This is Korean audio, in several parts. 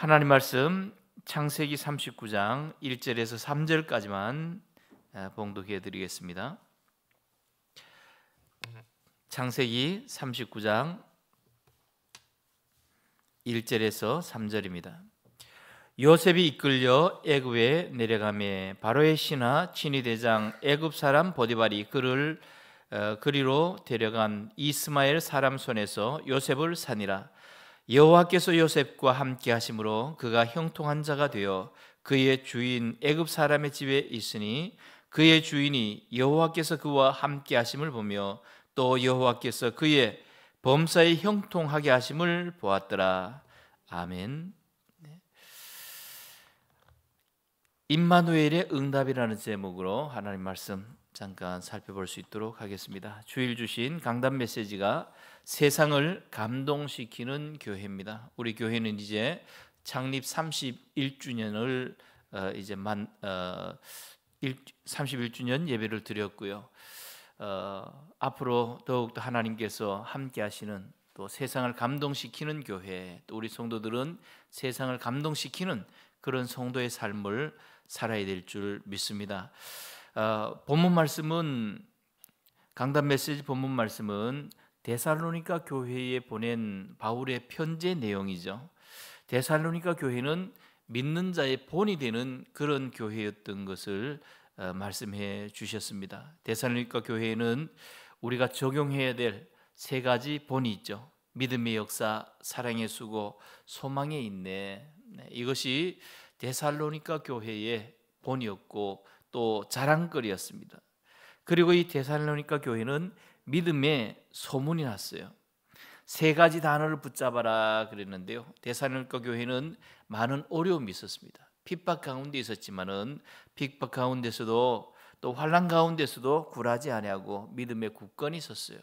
하나님 말씀 창세기 39장 1절에서 3절까지만 봉독해 드리겠습니다. 창세기 39장 1절에서 3절입니다. 요셉이 이끌려 애굽에 내려가매 바로의 신하 친위 대장 애굽 사람 보디발이 그를 어, 그리로 데려간 이스마엘 사람 손에서 요셉을 사니라 여호와께서 요셉과 함께 하심으로 그가 형통한 자가 되어 그의 주인 애굽 사람의 집에 있으니 그의 주인이 여호와께서 그와 함께 하심을 보며 또 여호와께서 그의 범사에 형통하게 하심을 보았더라. 아멘. 네. 임마누엘의 응답이라는 제목으로 하나님 말씀 잠깐 살펴볼 수 있도록 하겠습니다. 주일 주신 강단 메시지가 세상을 감동시키는 교회입니다. 우리 교회는 이제 창립 31주년을 어, 이제 만 31주년 어, 예배를 드렸고요. 어, 앞으로 더욱더 하나님께서 함께하시는 또 세상을 감동시키는 교회, 또 우리 성도들은 세상을 감동시키는 그런 성도의 삶을 살아야 될 줄 믿습니다. 어, 본문 말씀은 강단 메시지 본문 말씀은 데살로니가 교회에 보낸 바울의 편지 내용이죠. 데살로니가 교회는 믿는 자의 본이 되는 그런 교회였던 것을 어, 말씀해 주셨습니다. 데살로니가 교회는 우리가 적용해야 될 세 가지 본이 있죠. 믿음의 역사, 사랑의 수고, 소망의 인내. 네, 이것이 데살로니가 교회의 본이었고 또 자랑거리였습니다. 그리고 이 데살로니가 교회는 믿음의 소문이 났어요. 세 가지 단어를 붙잡아라 그랬는데요. 대사님과 교회는 많은 어려움이 있었습니다. 핍박 가운데 있었지만은 핍박 가운데서도 또 환란 가운데서도 굴하지 아니하고 믿음의 굳건히 섰어요.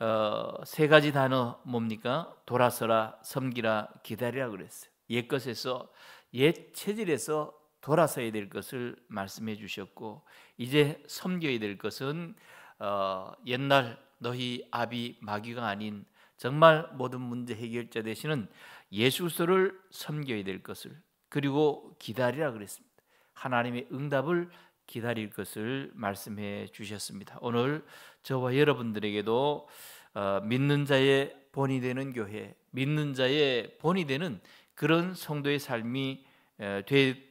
어, 세 가지 단어 뭡니까? 돌아서라, 섬기라, 기다리라 그랬어요. 옛 것에서 옛 체질에서 돌아서야 될 것을 말씀해 주셨고 이제 섬겨야 될 것은 어, 옛날 너희 아비 마귀가 아닌 정말 모든 문제 해결자 되시는 예수스를 섬겨야 될 것을 그리고 기다리라 그랬습니다. 하나님의 응답을 기다릴 것을 말씀해 주셨습니다. 오늘 저와 여러분들에게도 어, 믿는 자의 본이 되는 교회, 믿는 자의 본이 되는 그런 성도의 삶이 되, 어,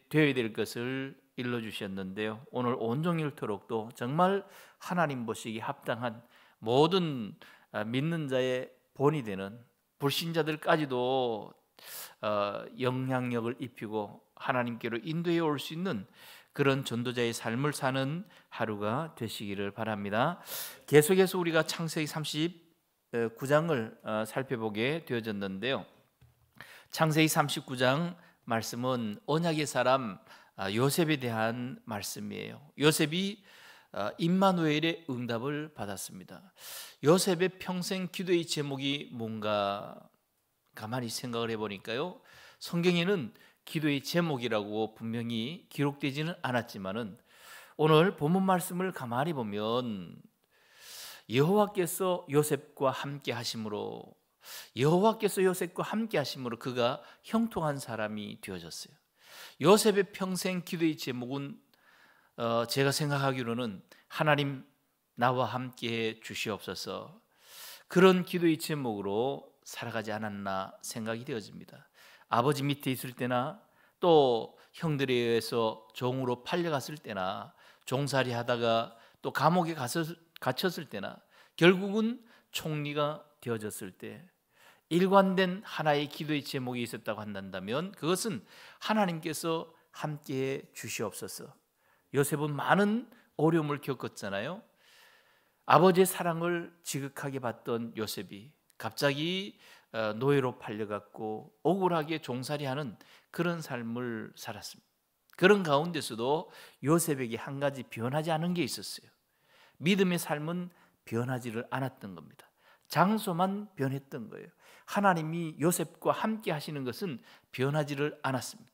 되어야 될 것을 일러주셨는데요. 오늘 온종일토록 도 정말 하나님 보시기 합당한 모든 아, 믿는 자의 본이 되는 불신자들까지도 어, 영향력을 입히고 하나님께로 인도해 올 수 있는 그런 전도자의 삶을 사는 하루가 되시기를 바랍니다. 계속해서 우리가 창세기 39장을 어, 살펴보게 되어졌는데요. 창세기 39장 말씀은 언약의 사람 아, 요셉에 대한 말씀이에요. 요셉이 아, 임마누엘의 응답을 받았습니다. 요셉의 평생 기도의 제목이 뭔가 가만히 생각을 해보니까요. 성경에는 기도의 제목이라고 분명히 기록되지는 않았지만은 오늘 본문 말씀을 가만히 보면 여호와께서 요셉과 함께 하심으로 여호와께서 요셉과 함께 하심으로 그가 형통한 사람이 되어졌어요. 요셉의 평생 기도의 제목은 어, 제가 생각하기로는 하나님 나와 함께 주시옵소서 그런 기도의 제목으로 살아가지 않았나 생각이 되어집니다. 아버지 밑에 있을 때나 또 형들에 의해서 종으로 팔려갔을 때나 종살이 하다가 또 감옥에 갇혔을 때나 결국은 총리가 되어졌을 때 일관된 하나의 기도의 제목이 있었다고 한다면 그것은 하나님께서 함께 주시옵소서. 요셉은 많은 어려움을 겪었잖아요. 아버지의 사랑을 지극하게 받던 요셉이 갑자기 어, 노예로 팔려갔고 억울하게 종살이하는 그런 삶을 살았습니다. 그런 가운데서도 요셉에게 한 가지 변하지 않은 게 있었어요. 믿음의 삶은 변하지를 않았던 겁니다. 장소만 변했던 거예요. 하나님이 요셉과 함께 하시는 것은 변하지를 않았습니다.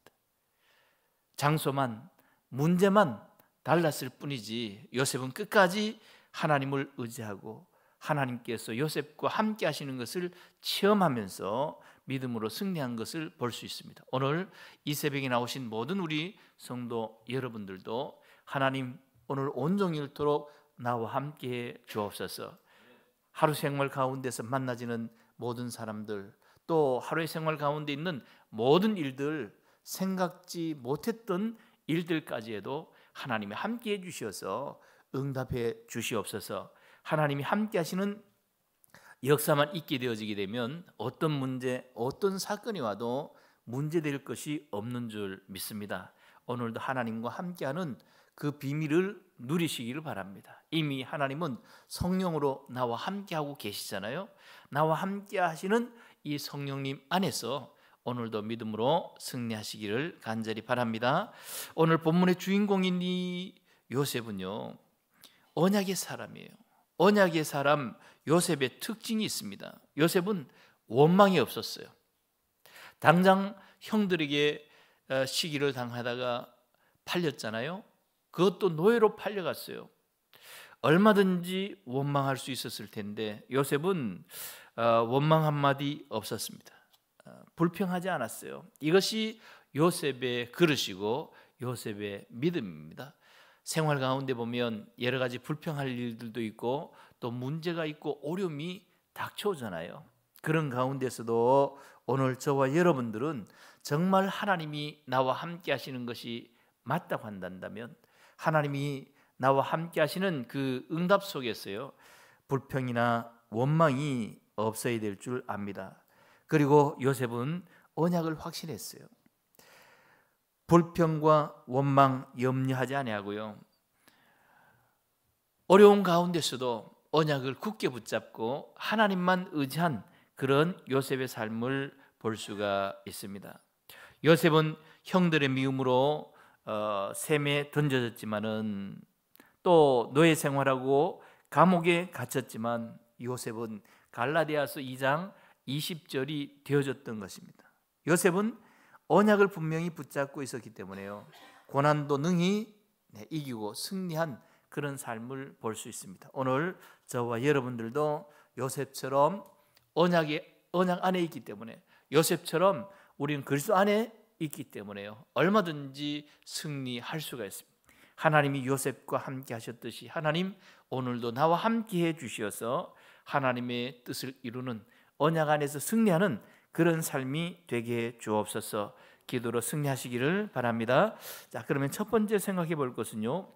장소만 문제만 달랐을 뿐이지 요셉은 끝까지 하나님을 의지하고 하나님께서 요셉과 함께 하시는 것을 체험하면서 믿음으로 승리한 것을 볼 수 있습니다. 오늘 이 새벽에 나오신 모든 우리 성도 여러분들도 하나님 오늘 온종일토록 나와 함께 주옵소서. 하루 생활 가운데서 만나지는 모든 사람들 또 하루의 생활 가운데 있는 모든 일들 생각지 못했던 일들까지에도 하나님이 함께 해 주셔서 응답해 주시옵소서. 하나님이 함께 하시는 역사만 있게 되어지게 되면 어떤 문제, 어떤 사건이 와도 문제될 것이 없는 줄 믿습니다. 오늘도 하나님과 함께하는 그 비밀을 누리시기를 바랍니다. 이미 하나님은 성령으로 나와 함께하고 계시잖아요. 나와 함께 하시는 이 성령님 안에서 오늘도 믿음으로 승리하시기를 간절히 바랍니다. 오늘 본문의 주인공인 이 요셉은요. 언약의 사람이에요. 언약의 사람 요셉의 특징이 있습니다. 요셉은 원망이 없었어요. 당장 형들에게 어, 시기를 당하다가 팔렸잖아요. 그것도 노예로 팔려갔어요. 얼마든지 원망할 수 있었을 텐데 요셉은 어, 원망 한마디 없었습니다. 어, 불평하지 않았어요. 이것이 요셉의 그릇이고 요셉의 믿음입니다. 생활 가운데 보면 여러 가지 불평할 일들도 있고 또 문제가 있고 어려움이 닥쳐오잖아요. 그런 가운데서도 오늘 저와 여러분들은 정말 하나님이 나와 함께 하시는 것이 맞다고 한다면 하나님이 나와 함께 하시는 그 응답 속에서요. 불평이나 원망이 없어야 될 줄 압니다. 그리고 요셉은 언약을 확신했어요. 불평과 원망 염려하지 아니하고요. 어려운 가운데서도 언약을 굳게 붙잡고 하나님만 의지한 그런 요셉의 삶을 볼 수가 있습니다. 요셉은 형들의 미움으로 어, 샘에 던져졌지만은 또 노예 생활하고 감옥에 갇혔지만 요셉은 갈라디아서 2장 20절이 되어졌던 것입니다. 요셉은 언약을 분명히 붙잡고 있었기 때문에요. 고난도 능히 네, 이기고 승리한 그런 삶을 볼 수 있습니다. 오늘 저와 여러분들도 요셉처럼 언약의 언약 안에 있기 때문에 요셉처럼 우리는 그리스도 안에 있기 때문에요. 얼마든지 승리할 수가 있습니다. 하나님이 요셉과 함께 하셨듯이 하나님 오늘도 나와 함께 해 주시어서 하나님의 뜻을 이루는 언약 안에서 승리하는 그런 삶이 되게 주옵소서. 기도로 승리하시기를 바랍니다. 자, 그러면 첫 번째 생각해 볼 것은요.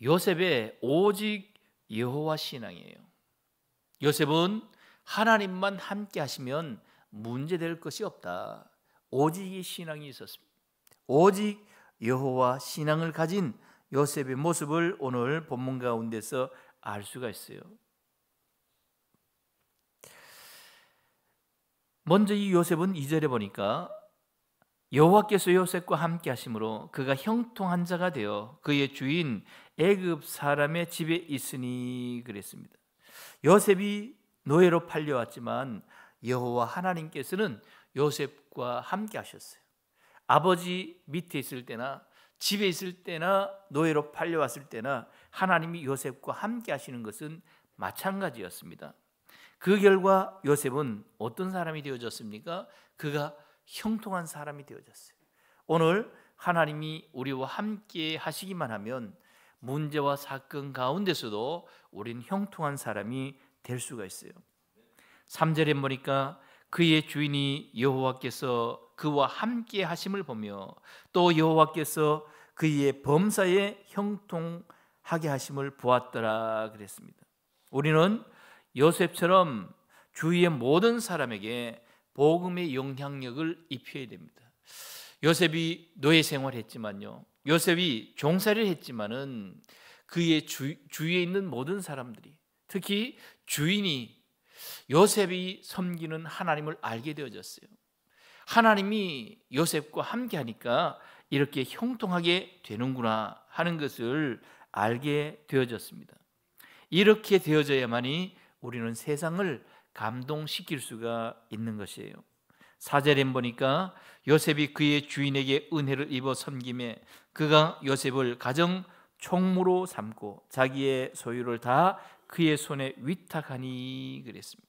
요셉의 오직 여호와 신앙이에요. 요셉은 하나님만 함께 하시면 문제될 것이 없다. 오직의 신앙이 있었습니다. 오직 여호와 신앙을 가진 요셉의 모습을 오늘 본문 가운데서 알 수가 있어요. 먼저 이 요셉은 2절에 보니까 여호와께서 요셉과 함께 하심으로 그가 형통한 자가 되어 그의 주인 애굽 사람의 집에 있으니 그랬습니다. 요셉이 노예로 팔려왔지만 여호와 하나님께서는 요셉과 함께 하셨어요. 아버지 밑에 있을 때나 집에 있을 때나 노예로 팔려왔을 때나 하나님이 요셉과 함께 하시는 것은 마찬가지였습니다. 그 결과 요셉은 어떤 사람이 되어졌습니까? 그가 형통한 사람이 되어졌어요. 오늘 하나님이 우리와 함께 하시기만 하면 문제와 사건 가운데서도 우린 형통한 사람이 될 수가 있어요. 3절에 보니까 그의 주인이 여호와께서 그와 함께 하심을 보며 또 여호와께서 그의 범사에 형통하게 하심을 보았더라 그랬습니다. 우리는 요셉처럼 주위의 모든 사람에게 복음의 영향력을 입혀야 됩니다. 요셉이 노예 생활했지만요. 요셉이 종살를 했지만은 그의 주, 주위에 있는 모든 사람들이 특히 주인이 요셉이 섬기는 하나님을 알게 되어졌어요. 하나님이 요셉과 함께 하니까 이렇게 형통하게 되는구나 하는 것을 알게 되어졌습니다. 이렇게 되어져야만이 우리는 세상을 감동시킬 수가 있는 것이에요. 사절엔 보니까 요셉이 그의 주인에게 은혜를 입어 섬김에 그가 요셉을 가정 총무로 삼고 자기의 소유를 다 그의 손에 위탁하니 그랬습니다.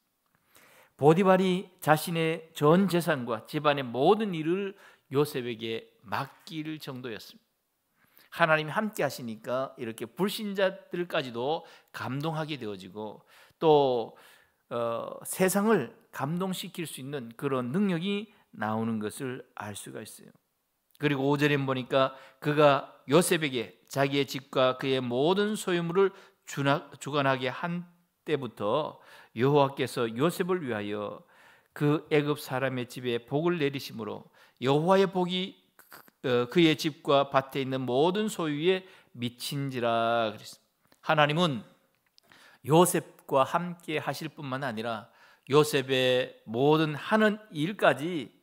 보디발이 자신의 전 재산과 집안의 모든 일을 요셉에게 맡길 정도였습니다. 하나님이 함께 하시니까 이렇게 불신자들까지도 감동하게 되어지고 또 어, 세상을 감동시킬 수 있는 그런 능력이 나오는 것을 알 수가 있어요. 그리고 5절에 보니까 그가 요셉에게 자기의 집과 그의 모든 소유물을 주관하게 한 때부터 여호와께서 요셉을 위하여 그 애굽 사람의 집에 복을 내리심으로 여호와의 복이 그, 어, 그의 집과 밭에 있는 모든 소유에 미친지라 그랬습니다. 하나님은 요셉과 함께 하실 뿐만 아니라 요셉의 모든 하는 일까지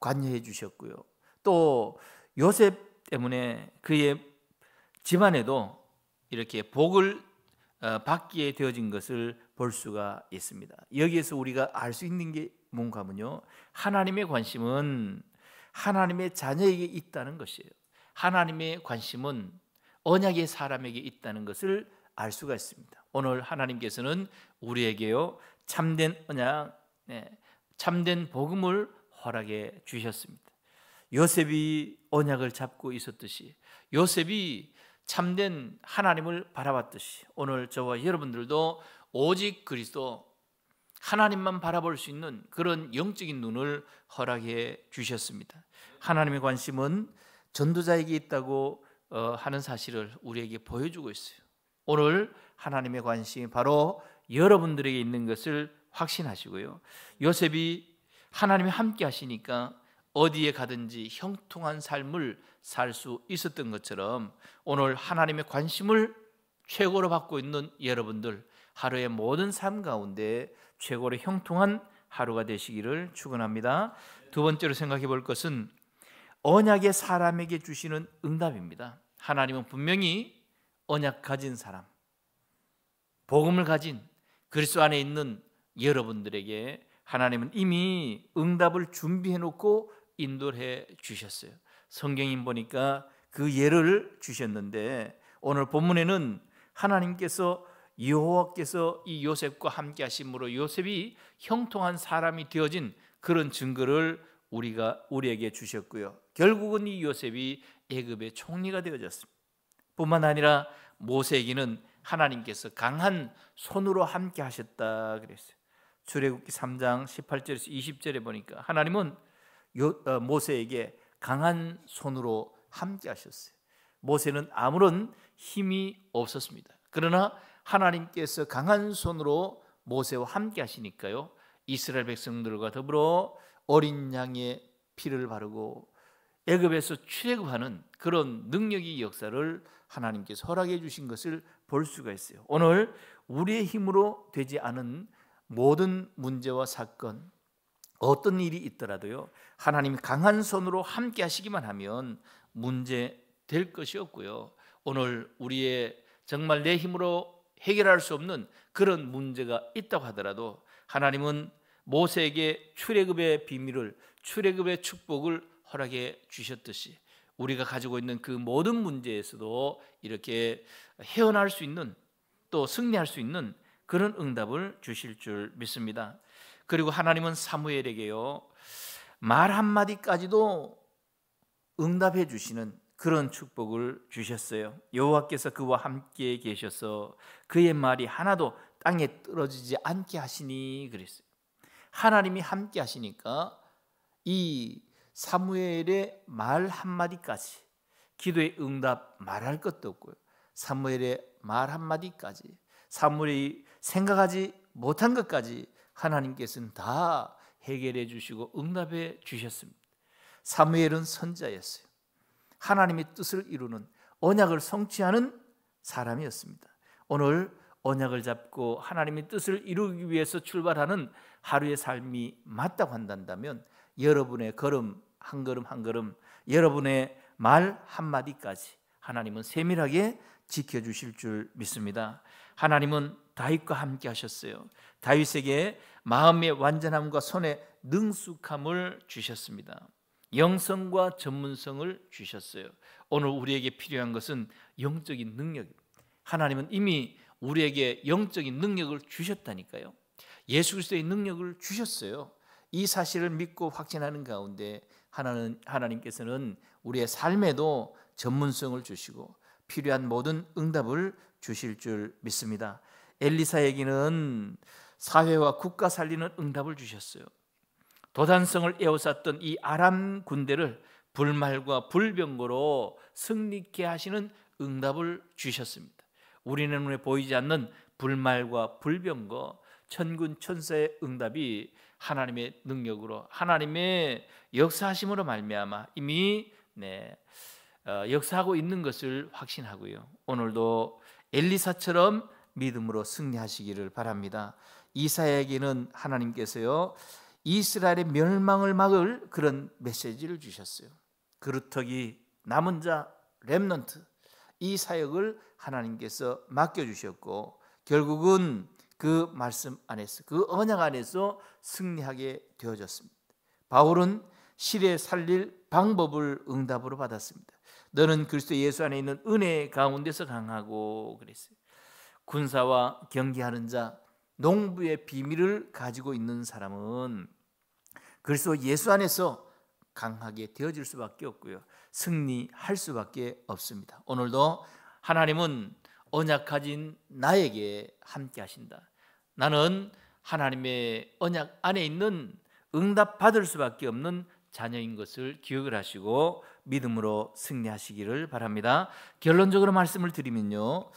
관여해 주셨고요. 또 요셉 때문에 그의 집안에도 이렇게 복을 어, 받게 되어진 것을 볼 수가 있습니다. 여기에서 우리가 알 수 있는 게 뭔가 면요 하나님의 관심은 하나님의 자녀에게 있다는 것이에요. 하나님의 관심은 언약의 사람에게 있다는 것을 알 수가 있습니다. 오늘 하나님께서는 우리에게요 참된 언약, 네, 참된 복음을 허락해 주셨습니다. 요셉이 언약을 잡고 있었듯이 요셉이 참된 하나님을 바라봤듯이 오늘 저와 여러분들도 오직 그리스도 하나님만 바라볼 수 있는 그런 영적인 눈을 허락해 주셨습니다. 하나님의 관심은 전도자에게 있다고 어, 하는 사실을 우리에게 보여주고 있어요. 오늘 하나님의 관심이 바로 여러분들에게 있는 것을 확신하시고요. 요셉이 하나님이 함께 하시니까 어디에 가든지 형통한 삶을 살수 있었던 것처럼 오늘 하나님의 관심을 최고로 받고 있는 여러분들 하루의 모든 삶 가운데 최고로 형통한 하루가 되시기를 축원합니다. 두 번째로 생각해 볼 것은 언약의 사람에게 주시는 응답입니다. 하나님은 분명히 언약 가진 사람, 복음을 가진 그리스도 안에 있는 여러분들에게 하나님은 이미 응답을 준비해 놓고 인도해 주셨어요. 성경인 보니까 그 예를 주셨는데 오늘 본문에는 하나님께서 여호와께서 이 요셉과 함께 하심으로 요셉이 형통한 사람이 되어진 그런 증거를 우리가 우리에게 주셨고요. 결국은 이 요셉이 애굽의 총리가 되어졌습니다. 뿐만 아니라 모세에게는 하나님께서 강한 손으로 함께 하셨다 그랬어요. 출애굽기 3장 18절에서 20절에 보니까 하나님은 어, 모세에게 강한 손으로 함께 하셨어요. 모세는 아무런 힘이 없었습니다. 그러나 하나님께서 강한 손으로 모세와 함께 하시니까요. 이스라엘 백성들과 더불어 어린 양의 피를 바르고 애굽에서 출애굽하는 그런 능력의 역사를 하나님께서 허락해 주신 것을 볼 수가 있어요. 오늘 우리의 힘으로 되지 않은 모든 문제와 사건, 어떤 일이 있더라도요 하나님이 강한 손으로 함께 하시기만 하면 문제 될 것이 없고요 오늘 우리의 정말 내 힘으로 해결할 수 없는 그런 문제가 있다고 하더라도 하나님은 모세에게 출애굽의 비밀을 출애굽의 축복을 허락해 주셨듯이 우리가 가지고 있는 그 모든 문제에서도 이렇게 헤어날 수 있는 또 승리할 수 있는 그런 응답을 주실 줄 믿습니다. 그리고 하나님은 사무엘에게요. 말 한마디까지도 응답해 주시는 그런 축복을 주셨어요. 여호와께서 그와 함께 계셔서 그의 말이 하나도 땅에 떨어지지 않게 하시니 그랬어요. 하나님이 함께 하시니까 이 사무엘의 말 한마디까지 기도의 응답 말할 것도 없고요. 사무엘의 말 한마디까지 사무엘이 생각하지 못한 것까지 하나님께서는 다 해결해 주시고 응답해 주셨습니다. 사무엘은 선자였어요. 하나님의 뜻을 이루는 언약을 성취하는 사람이었습니다. 오늘 언약을 잡고 하나님의 뜻을 이루기 위해서 출발하는 하루의 삶이 맞다고 한다면 여러분의 걸음 한 걸음 한 걸음 여러분의 말 한마디까지 하나님은 세밀하게 지켜 주실 줄 믿습니다. 하나님은 다윗과 함께 하셨어요. 다윗에게 마음의 완전함과 손의 능숙함을 주셨습니다. 영성과 전문성을 주셨어요. 오늘 우리에게 필요한 것은 영적인 능력. 하나님은 이미 우리에게 영적인 능력을 주셨다니까요. 예수 그리스도의 능력을 주셨어요. 이 사실을 믿고 확신하는 가운데 하나는 하나님께서는 우리의 삶에도 전문성을 주시고 필요한 모든 응답을 주실 줄 믿습니다. 엘리사에게는 사회와 국가 살리는 응답을 주셨어요. 도단성을 에워쌌던 이 아람 군대를 불말과 불병거로 승리케 하시는 응답을 주셨습니다. 우리는 눈에 보이지 않는 불말과 불병거 천군 천사의 응답이 하나님의 능력으로 하나님의 역사하심으로 말미암아 이미 네, 어, 역사하고 있는 것을 확신하고요. 오늘도 엘리사처럼 믿음으로 승리하시기를 바랍니다. 이사에게는 하나님께서요 이스라엘의 멸망을 막을 그런 메시지를 주셨어요. 그루터기 남은 자 렘넌트 이 사역을 하나님께서 맡겨 주셨고 결국은 그 말씀 안에서 그 언약 안에서 승리하게 되어졌습니다. 바울은 시리에 살릴 방법을 응답으로 받았습니다. 너는 그리스도 예수 안에 있는 은혜 가운데서 강하고 그랬어요. 군사와 경기하는 자, 농부의 비밀을 가지고 있는 사람은 그리스도 예수 안에서 강하게 되어질 수밖에 없고요. 승리할 수밖에 없습니다. 오늘도 하나님은 언약가진 나에게 함께 하신다. 나는 하나님의 언약 안에 있는 응답받을 수밖에 없는 자녀인 것을 기억을 하시고 믿음으로 승리하시기를 바랍니다. 결론적으로 말씀을 드리면요.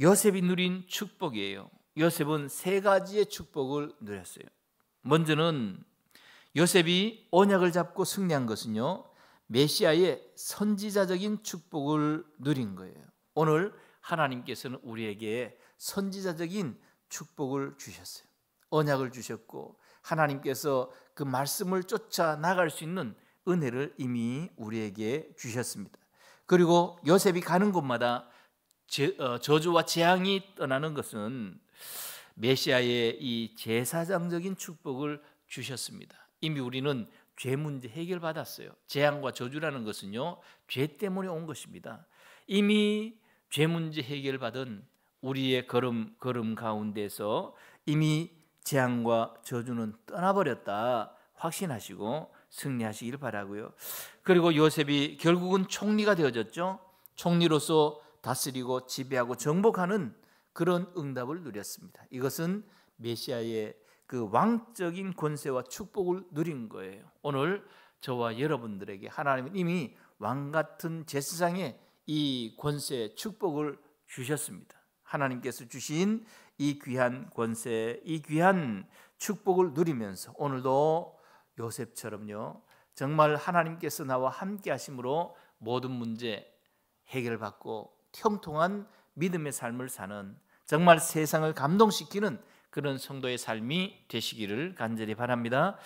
요셉이 누린 축복이에요. 요셉은 세 가지의 축복을 누렸어요. 먼저는 요셉이 언약을 잡고 승리한 것은요. 메시아의 선지자적인 축복을 누린 거예요. 오늘 하나님께서는 우리에게 선지자적인 축복을 주셨어요. 언약을 주셨고 하나님께서 그 말씀을 쫓아 나갈 수 있는 은혜를 이미 우리에게 주셨습니다. 그리고 요셉이 가는 곳마다 어, 저주와 재앙이 떠나는 것은 메시아의 이 제사장적인 축복을 주셨습니다. 이미 우리는 죄 문제 해결받았어요. 재앙과 저주라는 것은요, 죄 때문에 온 것입니다. 이미 죄 문제 해결받은 우리의 걸음, 걸음 가운데서 이미 재앙과 저주는 떠나버렸다 확신하시고 승리하시길 바라고요. 그리고 요셉이 결국은 총리가 되어졌죠. 총리로서 다스리고 지배하고 정복하는 그런 응답을 누렸습니다. 이것은 메시아의 그 왕적인 권세와 축복을 누린 거예요. 오늘 저와 여러분들에게 하나님은 이미 왕 같은 제사장의 이 권세 축복을 주셨습니다. 하나님께서 주신 이 귀한 권세, 이 귀한 축복을 누리면서 오늘도 요셉처럼요. 정말 하나님께서 나와 함께 하심으로 모든 문제 해결받고 형통한 믿음의 삶을 사는 정말 세상을 감동시키는 그런 성도의 삶이 되시기를 간절히 바랍니다.